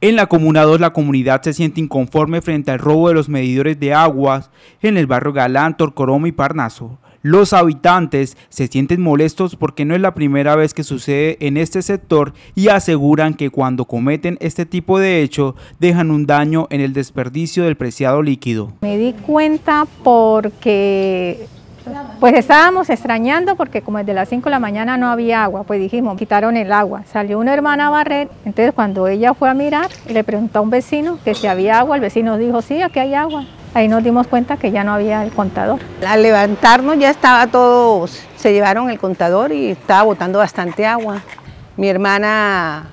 En la Comuna 2 la comunidad se siente inconforme frente al robo de los medidores de aguas en el barrio Galán, Torcoromo y Parnaso. Los habitantes se sienten molestos porque no es la primera vez que sucede en este sector y aseguran que cuando cometen este tipo de hecho dejan un daño en el desperdicio del preciado líquido. Me di cuenta porque pues estábamos extrañando porque como desde las 5 de la mañana no había agua, pues dijimos, quitaron el agua. Salió una hermana a barrer, entonces cuando ella fue a mirar y le preguntó a un vecino que si había agua, el vecino dijo, sí, aquí hay agua. Ahí nos dimos cuenta que ya no había el contador. Al levantarnos ya estaba todo, se llevaron el contador y estaba botando bastante agua. Mi hermana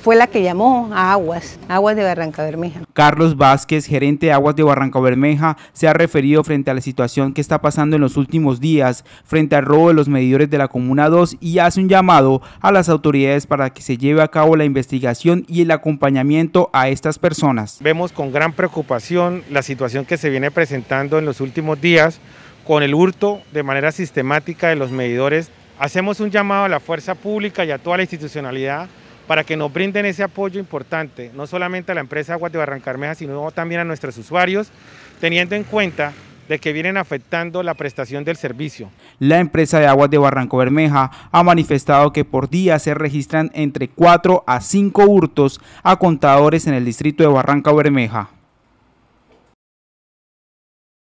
fue la que llamó a Aguas, Aguas de Barranca Bermeja. Carlos Vázquez, gerente de Aguas de Barranca Bermeja, se ha referido frente a la situación que está pasando en los últimos días frente al robo de los medidores de la Comuna 2 y hace un llamado a las autoridades para que se lleve a cabo la investigación y el acompañamiento a estas personas. Vemos con gran preocupación la situación que se viene presentando en los últimos días con el hurto de manera sistemática de los medidores. Hacemos un llamado a la fuerza pública y a toda la institucionalidad para que nos brinden ese apoyo importante, no solamente a la empresa Aguas de Bermeja, sino también a nuestros usuarios, teniendo en cuenta de que vienen afectando la prestación del servicio. La empresa de aguas de Barranco Bermeja ha manifestado que por día se registran entre 4 a 5 hurtos a contadores en el distrito de Barranca Bermeja.